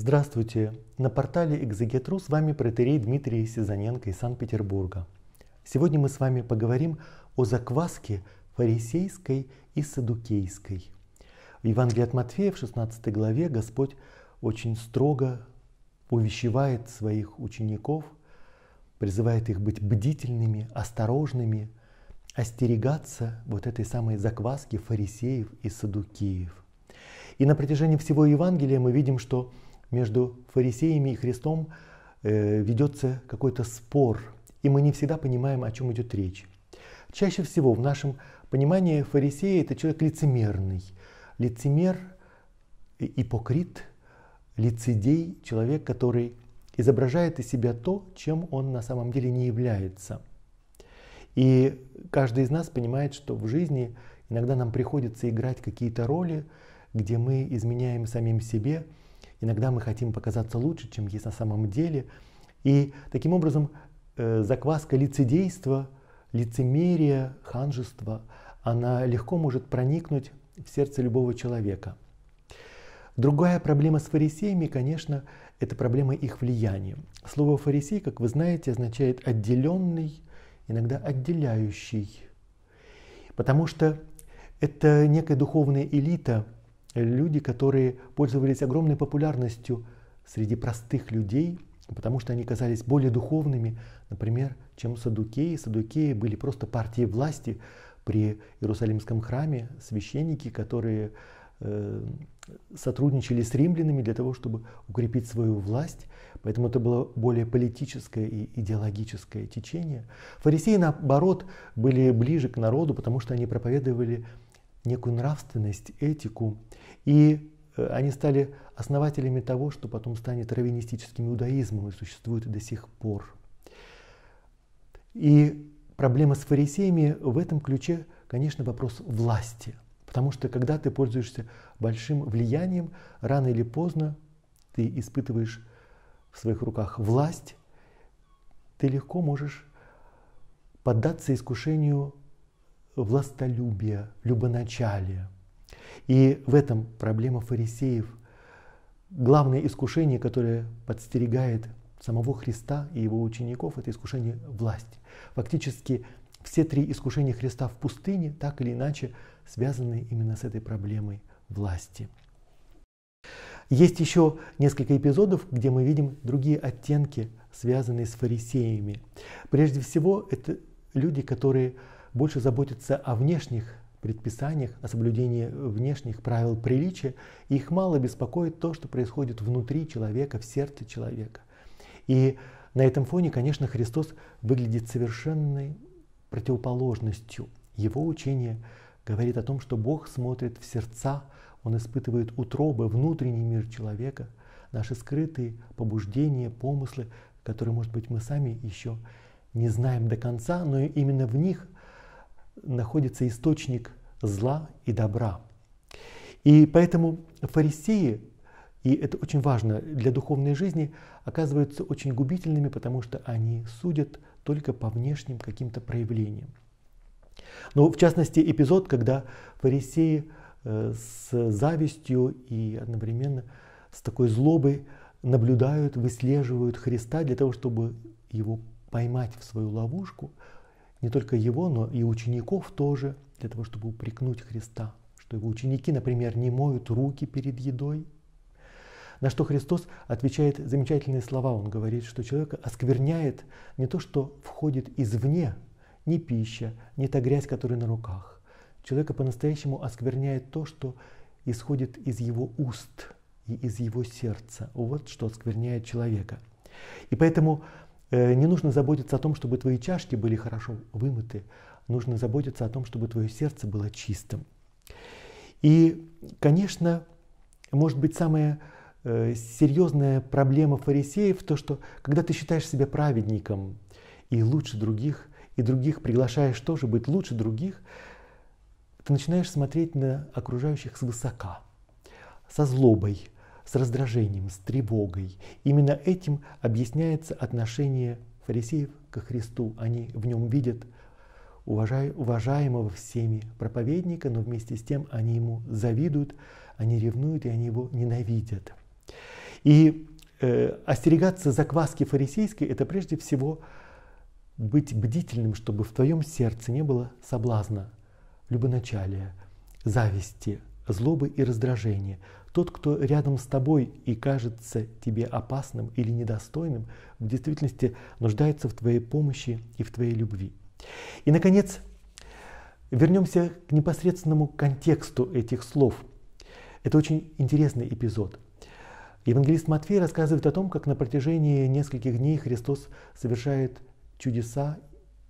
Здравствуйте! На портале Экзегетру с вами протерей Дмитрий Сизаненко из Санкт-Петербурга. Сегодня мы с вами поговорим о закваске фарисейской и садукейской. В Евангелии от Матфея в 16 главе Господь очень строго увещевает своих учеников, призывает их быть бдительными, осторожными, остерегаться вот этой самой закваски фарисеев и садукеев. И на протяжении всего Евангелия мы видим, что между фарисеями и Христом э, ведется какой-то спор, и мы не всегда понимаем, о чем идет речь. Чаще всего в нашем понимании фарисея – это человек лицемерный. Лицемер, э, ипокрит, лицедей – человек, который изображает из себя то, чем он на самом деле не является. И каждый из нас понимает, что в жизни иногда нам приходится играть какие-то роли, где мы изменяем самим себе – Иногда мы хотим показаться лучше, чем есть на самом деле. И таким образом э, закваска лицедейства, лицемерия, ханжества, она легко может проникнуть в сердце любого человека. Другая проблема с фарисеями, конечно, это проблема их влияния. Слово фарисей, как вы знаете, означает отделенный, иногда отделяющий. Потому что это некая духовная элита – Э, люди, которые пользовались огромной популярностью среди простых людей, потому что они казались более духовными, например, чем садукеи. Садукеи были просто партией власти при Иерусалимском храме, священники, которые э, сотрудничали с римлянами для того, чтобы укрепить свою власть. Поэтому это было более политическое и идеологическое течение. Фарисеи, наоборот, были ближе к народу, потому что они проповедовали некую нравственность, этику, и э, они стали основателями того, что потом станет раввинистическим иудаизмом и существует до сих пор. И проблема с фарисеями в этом ключе, конечно, вопрос власти. Потому что когда ты пользуешься большим влиянием, рано или поздно ты испытываешь в своих руках власть, ты легко можешь поддаться искушению властолюбия, любоначалия. И в этом проблема фарисеев. Главное искушение, которое подстерегает самого Христа и его учеников, это искушение власти. Фактически все три искушения Христа в пустыне так или иначе связаны именно с этой проблемой власти. Есть еще несколько эпизодов, где мы видим другие оттенки, связанные с фарисеями. Прежде всего, это люди, которые больше заботятся о внешних предписаниях, о соблюдении внешних правил приличия, и их мало беспокоит то, что происходит внутри человека, в сердце человека. И на этом фоне, конечно, Христос выглядит совершенной противоположностью. Его учение говорит о том, что Бог смотрит в сердца, Он испытывает утробы, внутренний мир человека, наши скрытые побуждения, помыслы, которые, может быть, мы сами еще не знаем до конца, но именно в них – находится источник зла и добра. И поэтому фарисеи, и это очень важно для духовной жизни, оказываются очень губительными, потому что они судят только по внешним каким-то проявлениям. Но в частности эпизод, когда фарисеи э, с завистью и одновременно с такой злобой наблюдают, выслеживают Христа для того, чтобы его поймать в свою ловушку, не только его, но и учеников тоже, для того, чтобы упрекнуть Христа, что его ученики, например, не моют руки перед едой. На что Христос отвечает замечательные слова. Он говорит, что человека оскверняет не то, что входит извне, не пища, не та грязь, которая на руках. Человека по-настоящему оскверняет то, что исходит из его уст и из его сердца. Вот что оскверняет человека. И поэтому Э, не нужно заботиться о том, чтобы твои чашки были хорошо вымыты. Нужно заботиться о том, чтобы твое сердце было чистым. И, конечно, может быть, самая э, серьезная проблема фарисеев то, что когда ты считаешь себя праведником и лучше других, и других приглашаешь тоже быть лучше других, ты начинаешь смотреть на окружающих свысока, со злобой, с раздражением, с тревогой. Именно этим объясняется отношение фарисеев ко Христу. Они в нем видят уважаемого всеми проповедника, но вместе с тем они ему завидуют, они ревнуют и они его ненавидят. И э, остерегаться закваски фарисейской – это прежде всего быть бдительным, чтобы в твоем сердце не было соблазна, любоначалия, зависти, злобы и раздражения. Тот, кто рядом с тобой и кажется тебе опасным или недостойным, в действительности нуждается в твоей помощи и в твоей любви. И, наконец, вернемся к непосредственному контексту этих слов. Это очень интересный эпизод. Евангелист Матфей рассказывает о том, как на протяжении нескольких дней Христос совершает чудеса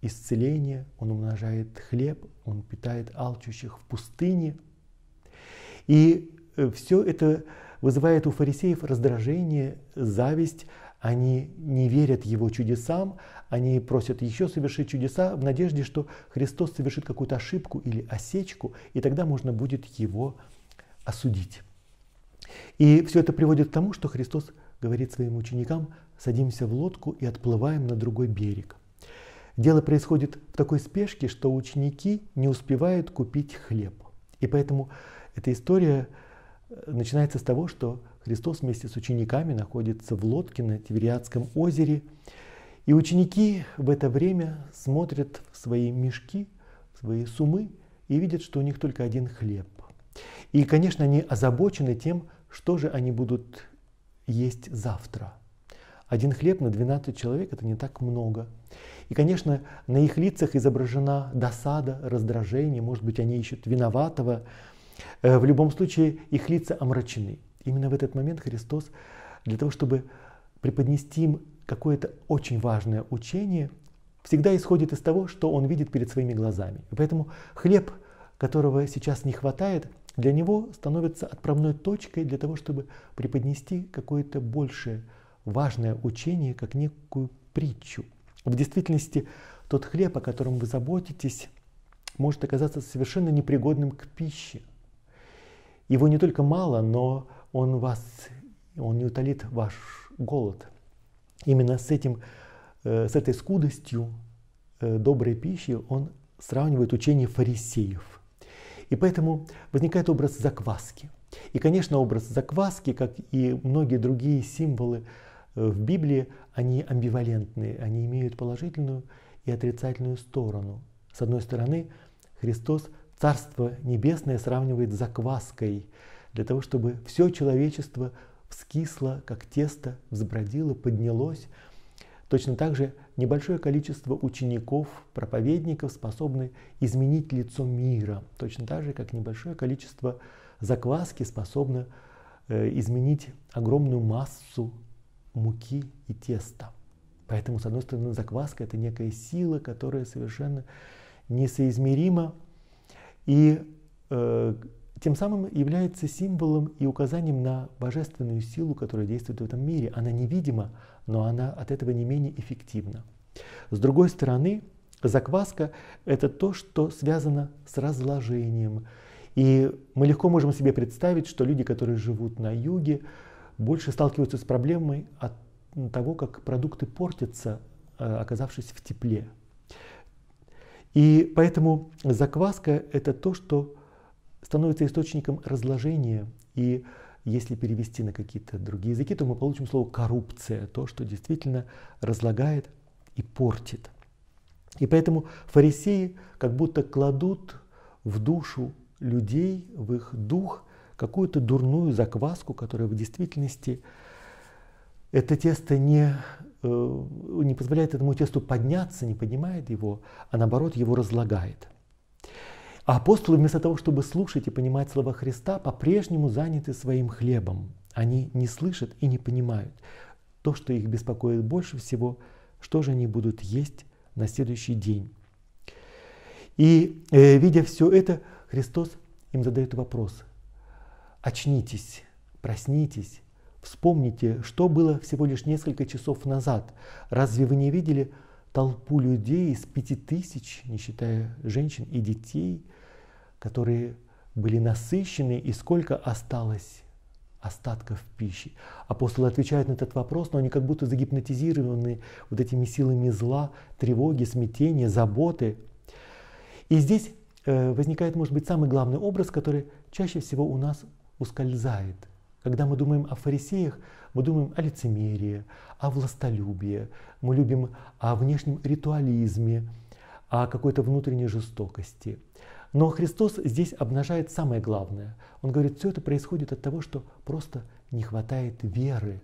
исцеления, Он умножает хлеб, Он питает алчущих в пустыне. И Э, все это вызывает у фарисеев раздражение, зависть, они не верят его чудесам, они просят еще совершить чудеса в надежде, что Христос совершит какую-то ошибку или осечку, и тогда можно будет его осудить. И все это приводит к тому, что Христос говорит своим ученикам, садимся в лодку и отплываем на другой берег. Дело происходит в такой спешке, что ученики не успевают купить хлеб. И поэтому эта история начинается с того, что Христос вместе с учениками находится в лодке на Тивериадском озере, и ученики в это время смотрят в свои мешки, в свои сумы и видят, что у них только один хлеб. И, конечно, они озабочены тем, что же они будут есть завтра. Один хлеб на 12 человек – это не так много. И, конечно, на их лицах изображена досада, раздражение, может быть, они ищут виноватого, Э, в любом случае их лица омрачены. Именно в этот момент Христос для того, чтобы преподнести им какое-то очень важное учение, всегда исходит из того, что он видит перед своими глазами. поэтому хлеб, которого сейчас не хватает, для него становится отправной точкой для того, чтобы преподнести какое-то большее важное учение, как некую притчу. В действительности тот хлеб, о котором вы заботитесь, может оказаться совершенно непригодным к пище – его не только мало, но он вас, он не утолит ваш голод. Именно с, этим, э, с этой скудостью э, доброй пищи он сравнивает учение фарисеев. И поэтому возникает образ закваски. И, конечно, образ закваски, как и многие другие символы э, в Библии, они амбивалентны, они имеют положительную и отрицательную сторону. С одной стороны, Христос Царство Небесное сравнивает с закваской, для того, чтобы все человечество вскисло, как тесто, взбродило, поднялось. Точно так же небольшое количество учеников, проповедников способны изменить лицо мира, точно так же, как небольшое количество закваски способно э, изменить огромную массу муки и теста. Поэтому, с одной стороны, закваска – это некая сила, которая совершенно несоизмерима и э, тем самым является символом и указанием на божественную силу, которая действует в этом мире. Она невидима, но она от этого не менее эффективна. С другой стороны, закваска – это то, что связано с разложением. И мы легко можем себе представить, что люди, которые живут на юге, больше сталкиваются с проблемой от того, как продукты портятся, э, оказавшись в тепле. И поэтому закваска – это то, что становится источником разложения. И если перевести на какие-то другие языки, то мы получим слово «коррупция», то, что действительно разлагает и портит. И поэтому фарисеи как будто кладут в душу людей, в их дух какую-то дурную закваску, которая в действительности это тесто не Э, не позволяет этому тесту подняться, не поднимает его, а наоборот его разлагает. А апостолы вместо того, чтобы слушать и понимать слова Христа, по-прежнему заняты своим хлебом. Они не слышат и не понимают. То, что их беспокоит больше всего, что же они будут есть на следующий день. И э, видя все это, Христос им задает вопрос. Очнитесь, проснитесь, Вспомните, что было всего лишь несколько часов назад. Разве вы не видели толпу людей из пяти тысяч, не считая женщин и детей, которые были насыщены и сколько осталось остатков пищи. Апостолы отвечают на этот вопрос, но они как будто загипнотизированы вот этими силами зла, тревоги, смятения, заботы. И здесь э, возникает, может быть, самый главный образ, который чаще всего у нас ускользает – когда мы думаем о фарисеях, мы думаем о лицемерии, о властолюбии, мы любим о внешнем ритуализме, о какой-то внутренней жестокости. Но Христос здесь обнажает самое главное. Он говорит, все это происходит от того, что просто не хватает веры.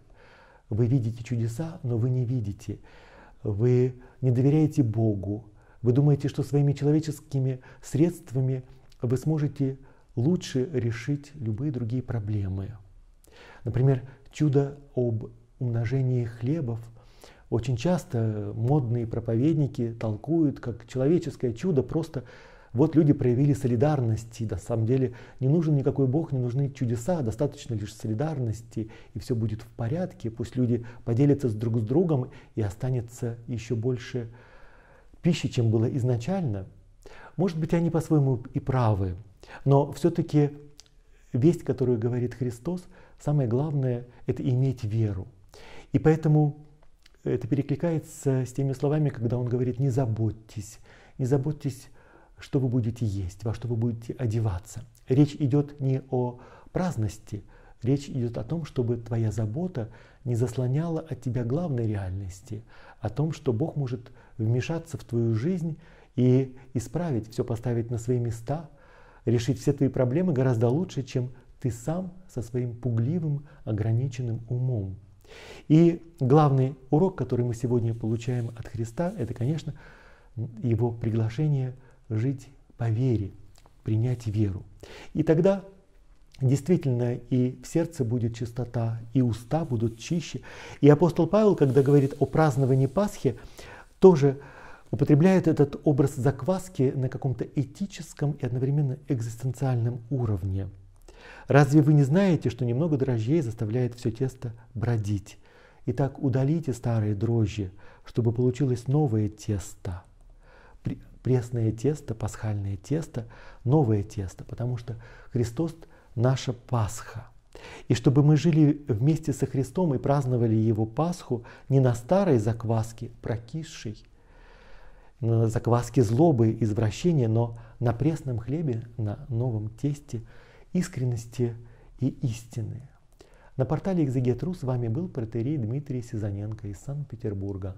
Вы видите чудеса, но вы не видите. Вы не доверяете Богу. Вы думаете, что своими человеческими средствами вы сможете лучше решить любые другие проблемы. Например, чудо об умножении хлебов очень часто модные проповедники толкуют как человеческое чудо, просто вот люди проявили солидарность, и на самом деле не нужен никакой Бог, не нужны чудеса, достаточно лишь солидарности, и все будет в порядке, пусть люди поделятся с друг с другом, и останется еще больше пищи, чем было изначально. Может быть, они по-своему и правы, но все-таки весть, которую говорит Христос, Самое главное — это иметь веру. И поэтому это перекликается с теми словами, когда он говорит «не заботьтесь», «не заботьтесь, что вы будете есть, во что вы будете одеваться». Речь идет не о праздности, речь идет о том, чтобы твоя забота не заслоняла от тебя главной реальности, о том, что Бог может вмешаться в твою жизнь и исправить, все поставить на свои места, решить все твои проблемы гораздо лучше, чем ты сам со своим пугливым, ограниченным умом. И главный урок, который мы сегодня получаем от Христа, это, конечно, его приглашение жить по вере, принять веру. И тогда действительно и в сердце будет чистота, и уста будут чище. И апостол Павел, когда говорит о праздновании Пасхи, тоже употребляет этот образ закваски на каком-то этическом и одновременно экзистенциальном уровне – Разве вы не знаете, что немного дрожжей заставляет все тесто бродить? Итак, удалите старые дрожжи, чтобы получилось новое тесто. Пресное тесто, пасхальное тесто, новое тесто, потому что Христос – наша Пасха. И чтобы мы жили вместе со Христом и праздновали Его Пасху не на старой закваске, прокисшей, на закваске злобы, извращения, но на пресном хлебе, на новом тесте – искренности и истины. На портале «Экзегетру» с вами был протерей Дмитрий Сизаненко из Санкт-Петербурга.